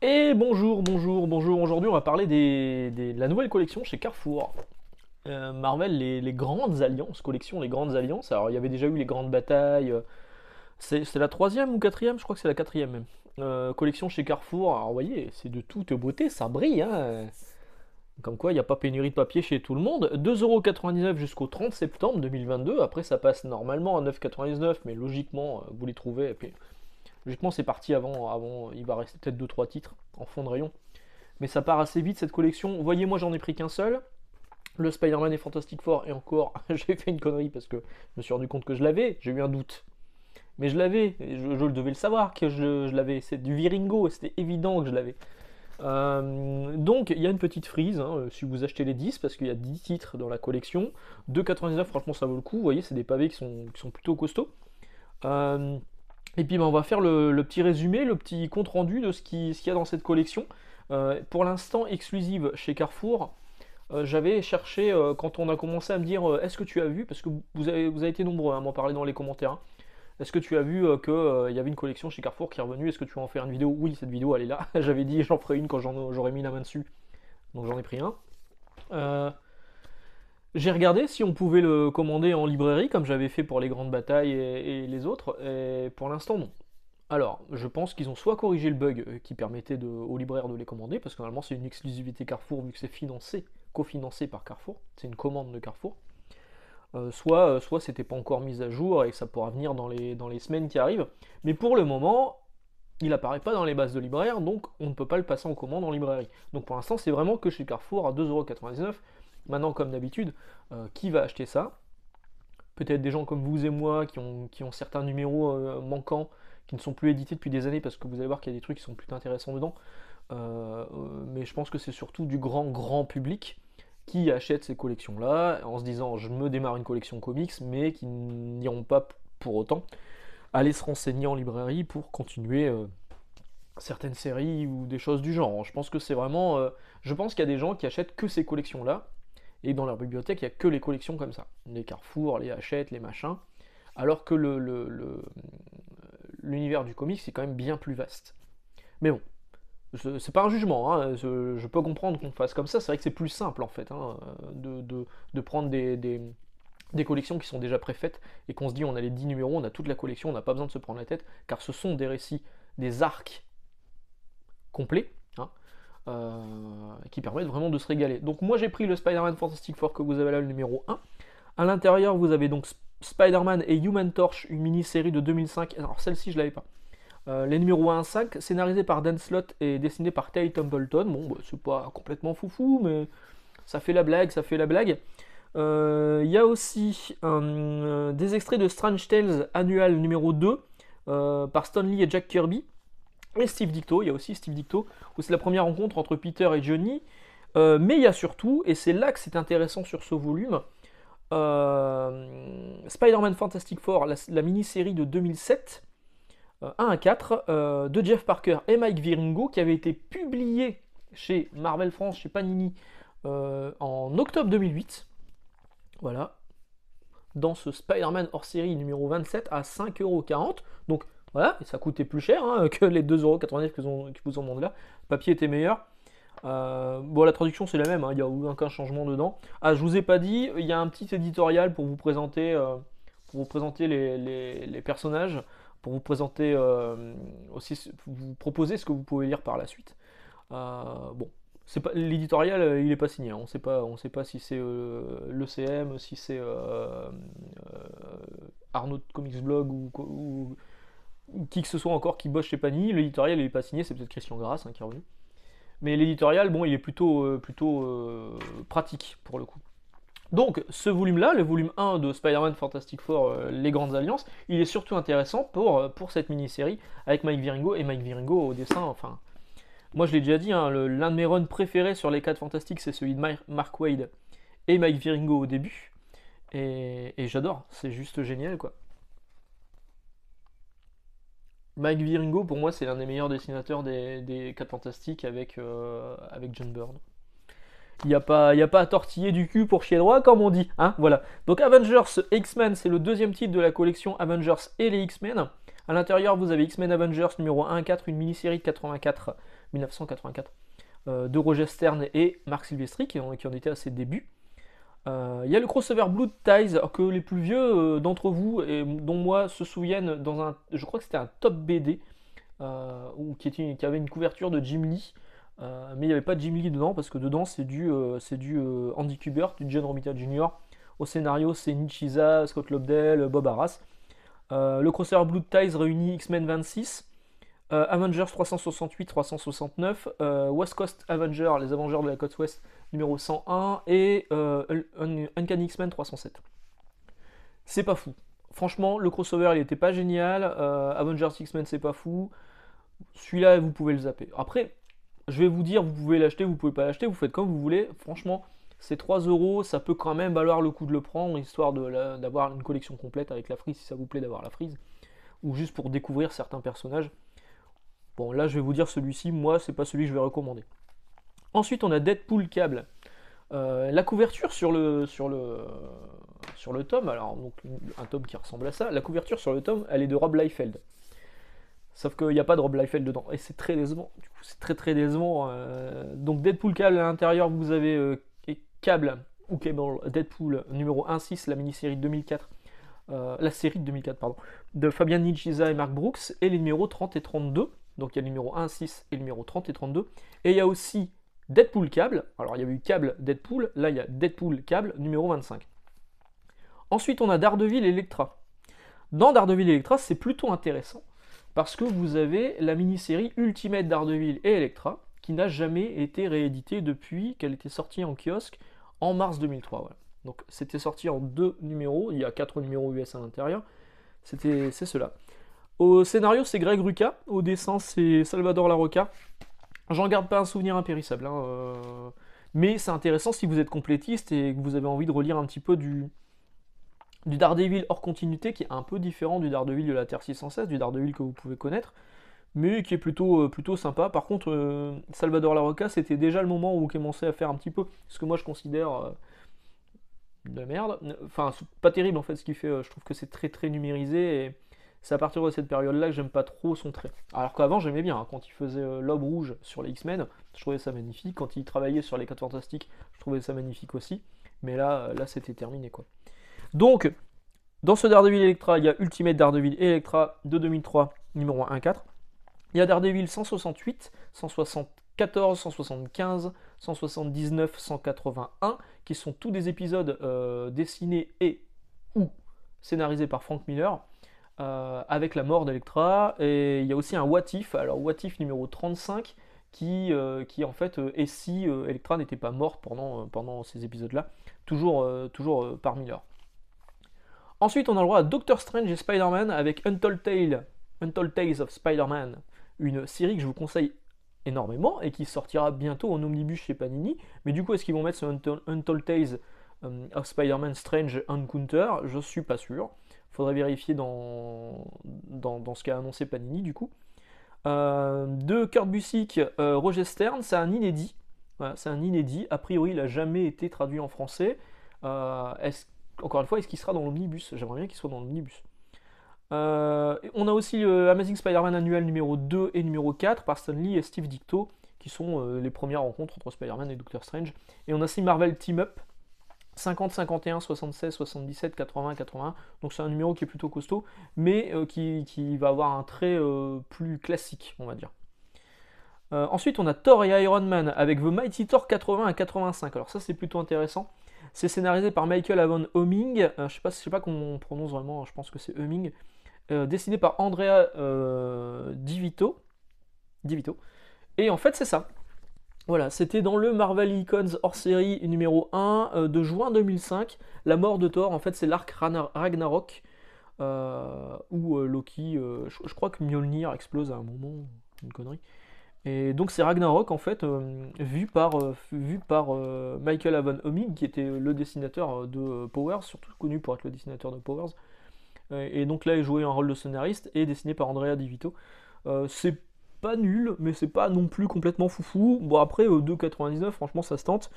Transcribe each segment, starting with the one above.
Et bonjour, bonjour, bonjour. Aujourd'hui, on va parler de la nouvelle collection chez Carrefour. Euh, Marvel, les, grandes alliances, collection Les grandes alliances. Alors, il y avait déjà eu les grandes batailles. Euh, c'est la troisième ou quatrième Je crois que c'est la quatrième euh, collection chez Carrefour. Alors, vous voyez, c'est de toute beauté, ça brille. Hein Comme quoi, il n'y a pas pénurie de papier chez tout le monde. 2,99€ jusqu'au 30 septembre 2022. Après, ça passe normalement à 9,99€, mais logiquement, vous les trouvez. Logiquement, c'est parti avant, avant, il va rester peut-être 2-3 titres en fond de rayon. Mais ça part assez vite cette collection. Voyez, moi j'en ai pris qu'un seul. Le Spider-Man et Fantastic Four, et encore, j'ai fait une connerie parce que je me suis rendu compte que je l'avais, j'ai eu un doute. Mais je l'avais, je, je, devais le savoir que je, l'avais. C'est du Viringo, c'était évident que je l'avais. Euh, donc il y a une petite frise hein, euh, si vous achetez les 10 parce qu'il y a 10 titres dans la collection. 2,99 franchement ça vaut le coup, vous voyez c'est des pavés qui sont, qui sont plutôt costauds. Euh, et puis ben, on va faire le, petit résumé, le petit compte rendu de ce qu'il y a dans cette collection. Euh, pour l'instant exclusive chez Carrefour. Euh, j'avais cherché, euh, quand on a commencé à me dire est-ce que tu as vu, parce que vous avez, vous avez été nombreux hein, à m'en parler dans les commentaires, hein. est-ce que tu as vu qu'il y avait une collection chez Carrefour qui est revenue, est-ce que tu vas en faire une vidéo Oui, cette vidéo elle est là, j'avais dit j'en ferai une quand j'aurais mis la main dessus, donc j'en ai pris un. J'ai regardé si on pouvait le commander en librairie, comme j'avais fait pour les grandes batailles et, les autres, et pour l'instant non. Alors, je pense qu'ils ont soit corrigé le bug euh, qui permettait aux libraires de les commander, parce que normalement c'est une exclusivité Carrefour vu que c'est financé, cofinancé par Carrefour, c'est une commande de Carrefour. Euh, soit ce euh, soit c'était pas encore mis à jour et ça pourra venir dans les, dans les semaines qui arrivent. Mais pour le moment, il n'apparaît pas dans les bases de libraire, donc on ne peut pas le passer en commande en librairie. Donc pour l'instant, c'est vraiment que chez Carrefour à 2,99€ Maintenant, comme d'habitude, euh, qui va acheter ça Peut-être des gens comme vous et moi qui ont, qui ont certains numéros euh, manquants, qui ne sont plus édités depuis des années, parce que vous allez voir qu'il y a des trucs qui sont plutôt intéressants dedans. Euh, mais je pense que c'est surtout du grand, grand public qui achète ces collections-là, en se disant je me démarre une collection comics, mais qui n'iront pas pour autant aller se renseigner en librairie pour continuer certaines séries ou des choses du genre. Je pense que c'est vraiment. je pense qu'il y a des gens qui achètent que ces collections-là et dans leur bibliothèque, il n'y a que les collections comme ça. Les carrefours, les hachettes, les machins. Alors que l'univers le, l'univers du comics est quand même bien plus vaste. Mais bon, c'est pas un jugement, hein. je peux comprendre qu'on fasse comme ça, c'est vrai que c'est plus simple en fait, hein, de, prendre des, des, collections qui sont déjà préfaites et qu'on se dit on a les 10 numéros, on a toute la collection, on n'a pas besoin de se prendre la tête, car ce sont des récits, des arcs complets, euh, qui permettent vraiment de se régaler. Donc moi j'ai pris le Spider-Man Fantastic Four que vous avez là, le numéro 1. À l'intérieur, vous avez donc Spider-Man et Human Torch, une mini-série de 2005. Alors celle-ci, je l'avais pas. Euh, les numéros 1 5, scénarisés par Dan Slott et dessiné par Tay Templeton. Bon, bah, c'est pas complètement foufou, mais ça fait la blague, ça fait la blague. Euh, il y a aussi des extraits de Strange Tales annual numéro 2 par Stanley et Jack Kirby. Steve Dicto. Il y a aussi Steve Dicto, où c'est la première rencontre entre Peter et Johnny. Euh, mais il y a surtout, et c'est là que c'est intéressant sur ce volume, euh, Spider-Man Fantastic Four, la, mini-série de 2007, 1 euh, à 4, de Jeff Parker et Mike Viringo, qui avait été publié chez Marvel France, chez Panini, en octobre 2008. Voilà. Dans ce Spider-Man hors série numéro 27 à 5,40€. Donc voilà, et ça coûtait plus cher hein, que les 2,99€ que vous en demandé là. Le papier était meilleur. Euh, bon, la traduction c'est la même, hein, il n'y a aucun changement dedans. Ah, je vous ai pas dit, il y a un petit éditorial pour vous présenter, euh, pour vous présenter les, personnages, pour vous présenter euh, aussi, vous proposer ce que vous pouvez lire par la suite. bon, l'éditorial, il n'est pas signé. Hein. on ne sait pas si c'est l'ECM, si c'est Arnaud Comics Blog ou qui que ce soit encore qui bosse chez Panini, l'éditorial n'est pas signé, c'est peut-être Christian Grasse hein, qui est revenu. Mais l'éditorial, bon, il est plutôt, euh, plutôt euh, pratique pour le coup. Donc ce volume-là, le volume 1 de Spider-Man Fantastic Four, euh, Les Grandes Alliances, il est surtout intéressant pour, pour cette mini-série avec Mike Viringo et Mike Viringo au dessin. Enfin, moi je l'ai déjà dit, hein, l'un de mes runs préférés sur les 4 Fantastiques, c'est celui de Mark Wade et Mike Viringo au début. et j'adore, c'est juste génial quoi. Mike Viringo, pour moi, c'est l'un des meilleurs dessinateurs des, des 4 Fantastiques avec, euh, avec John Byrne. Il n'y a, pas, a pas à tortiller du cul pour chier droit, comme on dit. Hein voilà. Donc Avengers X-Men, c'est le deuxième titre de la collection Avengers et les X-Men. À l'intérieur, vous avez X-Men Avengers numéro 1-4, une mini-série de 84, 1984 euh, euh, de Roger Stern et Marc Silvestri, qui, en qui à ses débuts. Euh, il y a le crossover Blood Ties que les plus vieux euh, d'entre vous et dont moi se souviennent dans un, je crois que c'était un top BD euh, ou qui, avait une couverture de Jim Lee, mais il n'y avait pas de Jim Lee dedans parce que dedans c'est du, c'est du Andy Kubert, du John Romita Jr. Au scénario c'est Nichiza, Scott Lobdell, Bob Arras. le crossover Blood Ties réunit X-Men 26, euh, Avengers 368, 369, euh, West Coast Avengers, les Avengers de la côte ouest, numéro 101, et euh, Uncanny X-Men 307. C'est pas fou. Franchement, le crossover, il était pas génial. Avengers X-Men, c'est pas fou. Celui-là, vous pouvez le zapper. Après, je vais vous dire, vous pouvez l'acheter, vous pouvez pas l'acheter, vous faites comme vous voulez. Franchement, c'est 3 euros, ça peut quand même valoir le coup de le prendre, histoire d'avoir une collection complète avec la frise, si ça vous plaît d'avoir la frise, ou juste pour découvrir certains personnages. Bon, là, je vais vous dire celui-ci, moi, c'est pas celui que je vais recommander. Ensuite, on a Deadpool Cable. Euh, la couverture sur le, sur le, sur le tome, alors donc, un tome qui ressemble à ça, la couverture sur le tome, elle est de Rob Liefeld. Sauf qu'il n'y a pas de Rob Liefeld dedans. Et c'est très décevant. Du coup, c'est très très décevant. Euh. donc Deadpool Cable à l'intérieur, vous avez euh, Cable ou Cable Deadpool numéro 1-6, la mini-série 2004. la série de 2004, pardon, de Fabien Nijiza et Mark Brooks, et les numéros 30 et 32, donc il y a le numéro 1, 6 et le numéro 30 et 32. Et il y a aussi Deadpool câble. Alors il y a eu câble Deadpool, là il y a Deadpool câble numéro 25. Ensuite on a Daredevil Electra. Dans Daredevil Electra, c'est plutôt intéressant parce que vous avez la mini-série Ultimate Daredevil et Electra qui n'a jamais été rééditée depuis qu'elle était sortie en kiosque en mars 2003. Donc c'était sorti en deux numéros, il y a quatre numéros US à l'intérieur. c'est cela. Au scénario, c'est Greg Ruca. Au dessin, c'est Salvador Larocca. J'en garde pas un souvenir impérissable. Hein, euh, mais c'est intéressant si vous êtes complétiste et que vous avez envie de relire un petit peu du, du Daredevil hors continuité, qui est un peu différent du Daredevil de la Terre 616, du Daredevil que vous pouvez connaître, mais qui est plutôt, euh, plutôt sympa. Par contre, euh, Salvador Larocca, c'était déjà le moment où vous commençait à faire un petit peu ce que moi je considère de la merde. Enfin, pas terrible en fait ce qu'il fait, je trouve que c'est très très numérisé et c'est à partir de cette période-là que j'aime pas trop son trait. Alors qu'avant, j'aimais bien. Hein. Quand il faisait euh, l'Aube Rouge sur les X-Men, je trouvais ça magnifique. Quand il travaillait sur les 4 Fantastiques, je trouvais ça magnifique aussi. Mais là, euh, là c'était terminé, quoi. Donc, dans ce Daredevil Electra, il y a Ultimate Daredevil Electra de 2003, numéro 1-4. Il y a Daredevil 168, 174, 175, 179, 181, qui sont tous des épisodes euh, dessinés et ou scénarisés par Frank Miller. Euh, avec la mort d'Electra. Et il y a aussi un what if, alors what if numéro 35, euh, qui, en fait, euh, est si Electra n'était pas morte pendant, pendant ces épisodes-là, toujours, toujours leurs. Ensuite, on a le droit à Doctor Strange et Spider-Man avec Untold, Tales of Spider-Man, une série que je vous conseille énormément et qui sortira bientôt en omnibus chez Panini. Mais du coup, est-ce qu'ils vont mettre ce Untold, Tales of Spider-Man Strange Encounter Je suis pas sûr faudrait vérifier dans, dans, ce qu'a annoncé Panini du coup. Euh, de Kurt Busiek, euh, Roger Stern, c'est un inédit. c'est un inédit. A priori, il n'a jamais été traduit en français. Euh, encore une fois, est-ce qu'il sera dans l'omnibus J'aimerais bien qu'il soit dans l'omnibus. on a aussi Amazing Spider-Man annuel numéro 2 et numéro 4 par Stan Lee et Steve Dicto, qui sont les premières rencontres entre Spider-Man et Doctor Strange. Et on a aussi Marvel Team Up, 50, 51, 76, 77, 80, 81. Donc c'est un numéro qui est plutôt costaud, mais euh, qui, va avoir un trait euh, plus classique, on va dire. Euh, ensuite, on a Thor et Iron Man avec The Mighty Thor 80 à 85. Alors ça, c'est plutôt intéressant. C'est scénarisé par Michael Avon Homing. je sais pas, je sais pas qu'on prononce vraiment. Je pense que c'est Homing. dessiné par Andrea Divito. Divito. Et en fait, c'est ça. Voilà, c'était dans le Marvel Icons hors série numéro 1 euh, de juin 2005. La mort de Thor, en fait, c'est l'arc Ragnarok euh, où euh, Loki, je, crois que Mjolnir explose à un moment, une connerie. Et donc c'est Ragnarok en fait vu par, vu par Michael Avon Homing qui était le dessinateur de Powers, surtout connu pour être le dessinateur de Powers. Et donc là il jouait un rôle de scénariste et dessiné par Andrea Di Vito pas nul, mais c'est pas non plus complètement foufou. Bon, après, 2,99, euh, franchement, ça se tente.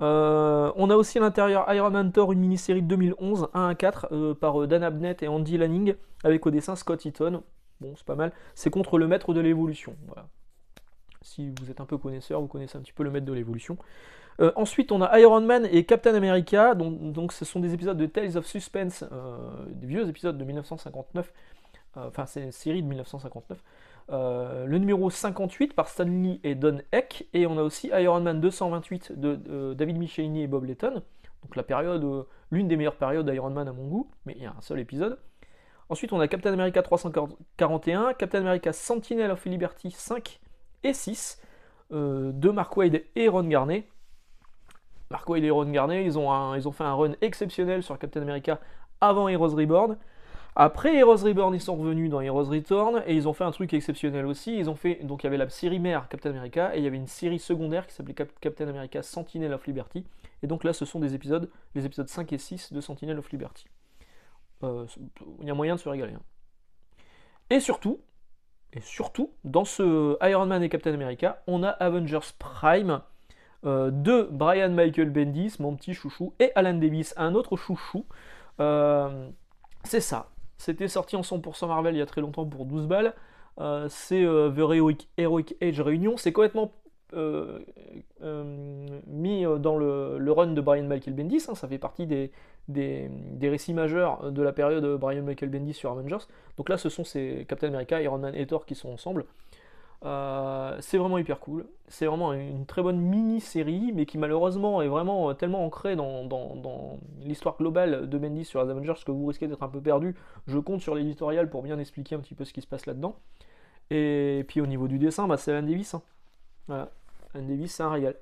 Euh, on a aussi à l'intérieur Iron Man Thor, une mini-série de 2011, 1 à 4, euh, par Dan Abnett et Andy Lanning, avec au dessin Scott Eaton. Bon, c'est pas mal. C'est contre le maître de l'évolution. Si vous êtes un peu connaisseur, vous connaissez un petit peu le maître de l'évolution. ensuite, on a Iron Man et Captain America. Donc, donc ce sont des épisodes de Tales of Suspense, des vieux épisodes de 1959. Enfin, c'est une série de 1959. Euh, le numéro 58 par Stan Lee et Don Heck. et on a aussi Iron Man 228 de euh, David Michelinie et Bob Layton. donc la période, euh, l'une des meilleures périodes d'Iron Man à mon goût, mais il y a un seul épisode. Ensuite, on a Captain America 341, Captain America Sentinel of Liberty 5 et 6 de Mark Wade et Ron Garnet. Mark Wade et Ron Garnet, ils ont, ils ont fait un run exceptionnel sur Captain America avant Heroes Reborn. Après Heroes Reborn, ils sont revenus dans Heroes Return et ils ont fait un truc exceptionnel aussi. Ils ont fait donc il y avait la série mère Captain America et il y avait une série secondaire qui s'appelait Captain America Sentinel of Liberty. Et donc là, ce sont des épisodes, les épisodes 5 et 6 de Sentinel of Liberty. Euh, il y a moyen de se régaler. Hein. Et surtout, et surtout, dans ce Iron Man et Captain America, on a Avengers Prime euh, de Brian Michael Bendis, mon petit chouchou, et Alan Davis, un autre chouchou. Euh, c'est ça, c'était sorti en 100% Marvel il y a très longtemps pour 12 balles. Euh, c'est euh, The Heroic, Age Reunion. C'est complètement euh, mis dans le, run de Brian Michael Bendis. Hein. Ça fait partie des, des, récits majeurs de la période Brian Michael Bendis sur Avengers. Donc là, ce sont ces Captain America, Iron Man et Thor qui sont ensemble. Euh, c'est vraiment hyper cool. C'est vraiment une très bonne mini-série, mais qui malheureusement est vraiment euh, tellement ancrée dans, l'histoire globale de Bendis sur les Avengers que vous risquez d'être un peu perdu. Je compte sur l'éditorial pour bien expliquer un petit peu ce qui se passe là-dedans. Et puis au niveau du dessin, bah, c'est un Davis. Hein. c'est un régal.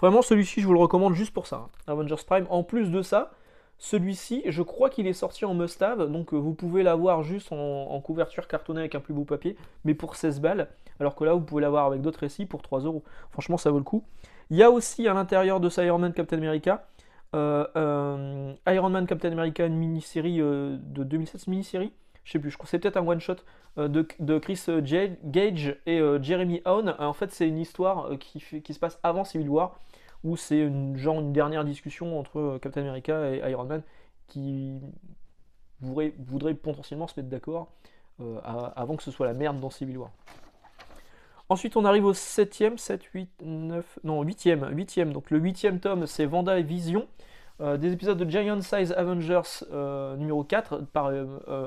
Vraiment, celui-ci, je vous le recommande juste pour ça. Hein. Avengers Prime, en plus de ça, celui-ci, je crois qu'il est sorti en must donc euh, vous pouvez l'avoir juste en, couverture cartonnée avec un plus beau papier, mais pour 16 balles, alors que là, vous pouvez l'avoir avec d'autres récits pour 3 euros. Franchement, ça vaut le coup. Il y a aussi à l'intérieur de ce Iron Man Captain America, euh, euh, Iron Man Captain America, une mini-série de 2007, mini-série, je sais plus, je crois c'est peut-être un one-shot de, Chris Gage et Jeremy Owen. En fait, c'est une histoire qui, se passe avant Civil War où c'est une, genre une dernière discussion entre euh, Captain America et Iron Man qui voudrait potentiellement se mettre d'accord euh, avant que ce soit la merde dans Civil War. Ensuite, on arrive au 7 ème 7, 8, 9, non, 8e, 8e. Donc le 8 ème tome, c'est Vanda et Vision. Euh, des épisodes de Giant Size Avengers numéro 4 par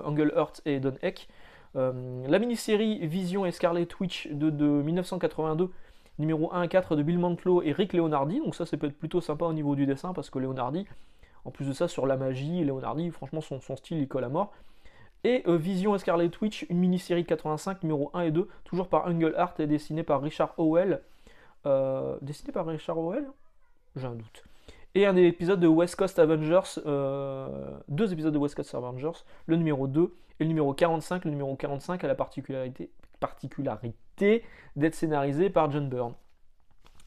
Angle Earth et Don Heck. la mini-série Vision et Scarlet Witch de 1982 numéro 1 et 4 de Bill Mantlo et Rick Leonardi. Donc ça, c'est peut-être plutôt sympa au niveau du dessin, parce que Leonardi, en plus de ça, sur la magie, Leonardi, franchement, son, style, il colle à mort. Et euh, Vision Scarlet Witch, une mini-série 85, numéro 1 et 2, toujours par Ungle Art et dessinée par Richard Howell. Euh, dessiné par Richard Howell J'ai un doute. Et un épisode de West Coast Avengers, euh, deux épisodes de West Coast Avengers, le numéro 2 et le numéro 45. Le numéro 45 a la particularité, particularité d'être scénarisé par John Byrne.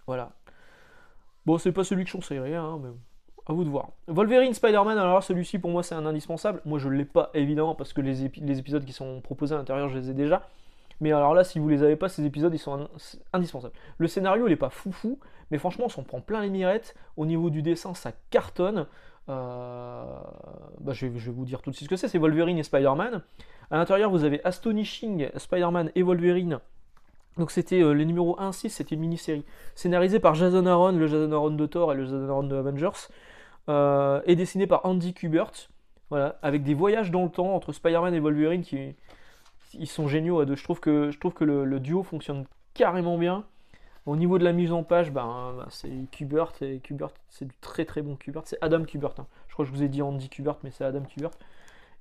Voilà. Bon, c'est pas celui que je conseillerais, hein, mais à vous de voir. Wolverine, Spider-Man, alors celui-ci pour moi c'est un indispensable. Moi je l'ai pas évidemment parce que les, épisodes qui sont proposés à l'intérieur je les ai déjà. Mais alors là, si vous les avez pas, ces épisodes, ils sont indispensables. Le scénario, il est pas foufou, mais franchement, on s'en prend plein les mirettes. Au niveau du dessin, ça cartonne. Euh, bah, je, vais, je, vais, vous dire tout de suite ce que c'est. C'est Wolverine et Spider-Man. À l'intérieur, vous avez Astonishing Spider-Man et Wolverine donc c'était euh, le numéro numéros 1 6, c'était une mini-série. Scénarisée par Jason Aaron, le Jason Aaron de Thor et le Jason Aaron de Avengers. Euh, et dessinée par Andy Kubert. Voilà, avec des voyages dans le temps entre Spider-Man et Wolverine qui ils sont géniaux Je trouve que, je trouve que le, duo fonctionne carrément bien. Au niveau de la mise en page, ben, ben, c'est Kubert, et Kubert, c'est du très très bon Kubert. C'est Adam Kubert. Hein. Je crois que je vous ai dit Andy Kubert, mais c'est Adam Kubert.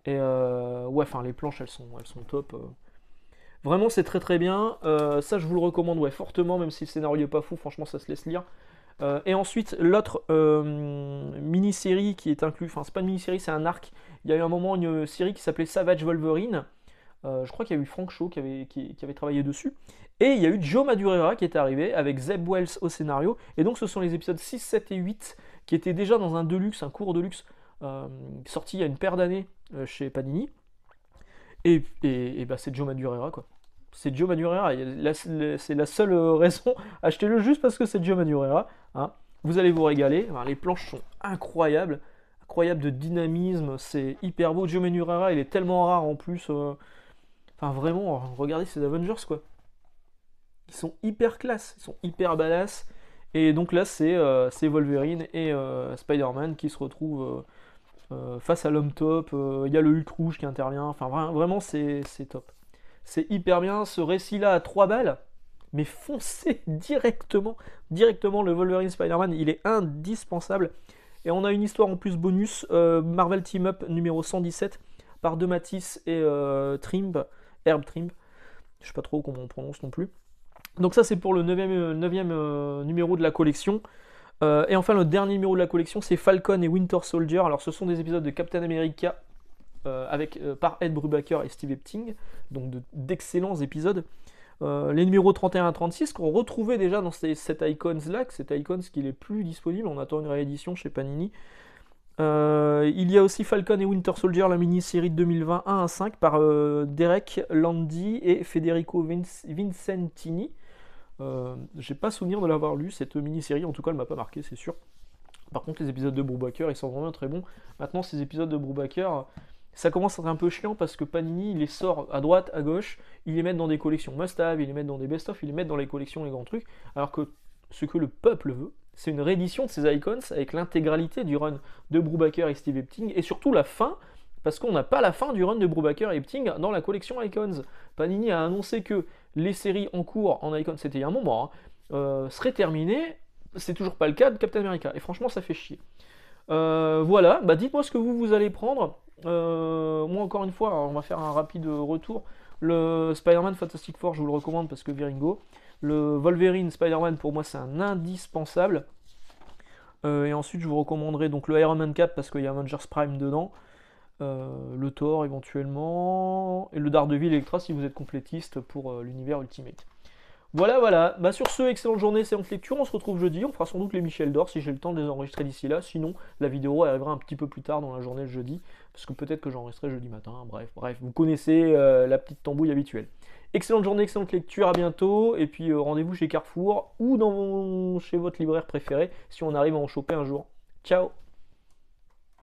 Et euh, ouais, enfin les planches, elles sont, elles sont top. Vraiment, c'est très très bien. Euh, ça, je vous le recommande ouais, fortement, même si le scénario n'est pas fou, franchement, ça se laisse lire. Euh, et ensuite, l'autre euh, mini-série qui est inclus, enfin, c'est pas une mini-série, c'est un arc. Il y a eu un moment une série qui s'appelait Savage Wolverine. je crois qu'il y a eu Frank Shaw qui avait, qui, avait, travaillé dessus. Et il y a eu Joe Madureira qui est arrivé avec Zeb Wells au scénario. Et donc, ce sont les épisodes 6, 7 et 8 qui étaient déjà dans un deluxe, un cours deluxe sorti il y a une paire d'années chez Panini. Et, bah, c'est Joe Madureira quoi c'est Joe Manureira. C'est la seule raison. Achetez-le juste parce que c'est Joe Manureira. Hein. Vous allez vous régaler. les planches sont incroyables. Incroyable de dynamisme. C'est hyper beau. Joe Manureira, il est tellement rare en plus. Euh. Enfin, vraiment, regardez ces Avengers, quoi. Ils sont hyper classe. Ils sont hyper badass. Et donc là, c'est euh, Wolverine et euh, Spider-Man qui se retrouvent. face à l'homme top, il y a le Hulk rouge qui intervient, enfin vraiment c'est top c'est hyper bien. Ce récit-là à 3 balles, mais foncez directement, directement le Wolverine Spider-Man, il est indispensable. Et on a une histoire en plus bonus, euh, Marvel Team Up numéro 117, par De Matisse et euh, Trimb, Herb Trimb, je sais pas trop comment on prononce non plus. Donc ça c'est pour le 9 euh, numéro de la collection. et enfin le dernier numéro de la collection c'est Falcon et Winter Soldier. Alors ce sont des épisodes de Captain America euh, avec, euh, par Ed Brubaker et Steve Epting, donc d'excellents épisodes. Euh, les numéros 31 à 36 qu'on retrouvait déjà dans ces, cette icons là, cette icons qui n'est plus disponible, on attend une réédition chez Panini. il y a aussi Falcon et Winter Soldier, la mini-série de 2020 à 5 par Derek Landy et Federico Vincentini. Je J'ai pas souvenir de l'avoir lu cette mini-série, en tout cas elle m'a pas marqué, c'est sûr. Par contre, les épisodes de Brubaker ils sont vraiment très bons. Maintenant, ces épisodes de Brubaker ça commence à être un peu chiant parce que Panini, les sort à droite, à gauche, il les met dans des collections must-have, il les met dans des best-of, il les met dans les collections, les grands trucs, alors que ce que le peuple veut, c'est une réédition de ces icons avec l'intégralité du run de Brubaker et Steve Epting, et surtout la fin, parce qu'on n'a pas la fin du run de Brubaker et Epting dans la collection Icons. Panini a annoncé que les séries en cours en Icons, c'était il y a un moment, hein, euh, seraient terminées, c'est toujours pas le cas de Captain America, et franchement ça fait chier. Euh, voilà, bah dites-moi ce que vous, vous allez prendre, euh, moi, encore une fois, on va faire un rapide retour. Le Spider-Man Fantastic Four, je vous le recommande parce que Viringo. Le Wolverine Spider-Man, pour moi, c'est un indispensable. Euh, et ensuite, je vous recommanderai donc le Iron Man 4 parce qu'il y a Avengers Prime dedans. Euh, le Thor éventuellement. Et le Daredevil Electra si vous êtes complétiste pour l'univers Ultimate. Voilà, voilà. Bah sur ce, excellente journée, excellente lecture. On se retrouve jeudi. On fera sans doute les Michel d'Or si j'ai le temps de les enregistrer d'ici là. Sinon, la vidéo arrivera un petit peu plus tard dans la journée jeudi. Parce que peut-être que j'enregistrerai jeudi matin. Bref, bref. Vous connaissez euh, la petite tambouille habituelle. Excellente journée, excellente lecture. À bientôt. Et puis euh, rendez-vous chez Carrefour ou dans chez votre libraire préféré si on arrive à en choper un jour. Ciao